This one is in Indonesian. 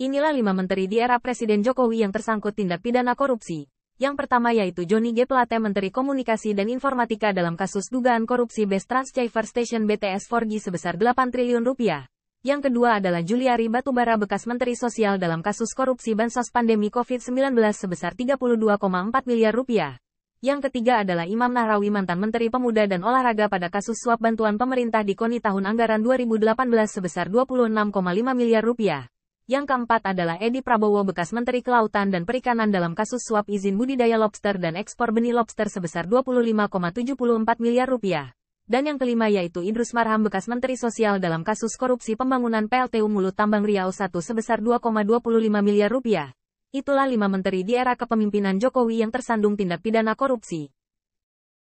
Inilah lima menteri di era Presiden Jokowi yang tersangkut tindak pidana korupsi. Yang pertama yaitu Joni G. Plate Menteri Komunikasi dan Informatika dalam kasus dugaan korupsi Best Transceiver Station BTS 4G sebesar 8 triliun rupiah. Yang kedua adalah Juliari Batubara bekas Menteri Sosial dalam kasus korupsi bansos pandemi COVID-19 sebesar 32,4 miliar rupiah. Yang ketiga adalah Imam Nahrawi mantan Menteri Pemuda dan Olahraga pada kasus suap bantuan pemerintah di KONI tahun anggaran 2018 sebesar 26,5 miliar rupiah. Yang keempat adalah Edi Prabowo bekas Menteri Kelautan dan Perikanan dalam kasus suap izin budidaya lobster dan ekspor benih lobster sebesar 25,74 miliar rupiah. Dan yang kelima yaitu Idrus Marham bekas Menteri Sosial dalam kasus korupsi pembangunan PLTU Mulut Tambang Riau 1 sebesar 2,25 miliar rupiah. Itulah lima menteri di era kepemimpinan Jokowi yang tersandung tindak pidana korupsi.